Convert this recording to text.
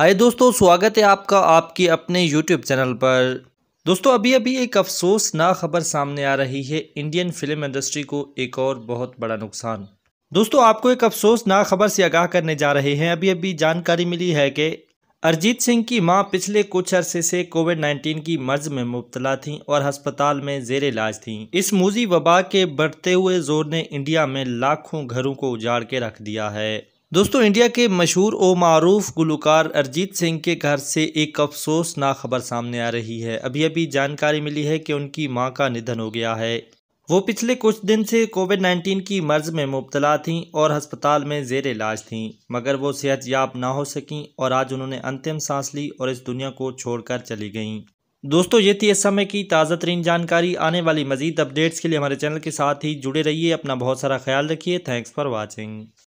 हाय दोस्तों स्वागत है आपका आपके अपने यूट्यूब चैनल पर दोस्तों अभी अभी एक अफसोस ना खबर सामने आ रही है इंडियन फिल्म इंडस्ट्री को एक और बहुत बड़ा नुकसान दोस्तों आपको एक अफसोस ना खबर से आगाह करने जा रहे हैं अभी अभी जानकारी मिली है कि अरिजीत सिंह की मां पिछले कुछ अरसे से कोविड 19 की मर्ज में मुबतला थीं और अस्पताल में जेर इलाज थीं इस मूजी वबा के बढ़ते हुए जोर ने इंडिया में लाखों घरों को उजाड़ के रख दिया है दोस्तों इंडिया के मशहूर व मरूफ गुलकार अरिजीत सिंह के घर से एक अफसोसनाक खबर सामने आ रही है अभी अभी जानकारी मिली है कि उनकी मां का निधन हो गया है वो पिछले कुछ दिन से कोविड 19 की मर्ज में मुबतला थीं और अस्पताल में जेर इलाज थीं मगर वो सेहत याब ना हो सकें और आज उन्होंने अंतिम सांस ली और इस दुनिया को छोड़कर चली गईं दोस्तों ये थी इस समय की ताज़ा तरीन जानकारी आने वाली मजीद अपडेट्स के लिए हमारे चैनल के साथ ही जुड़े रहिए अपना बहुत सारा ख्याल रखिए थैंक्स फॉर वॉचिंग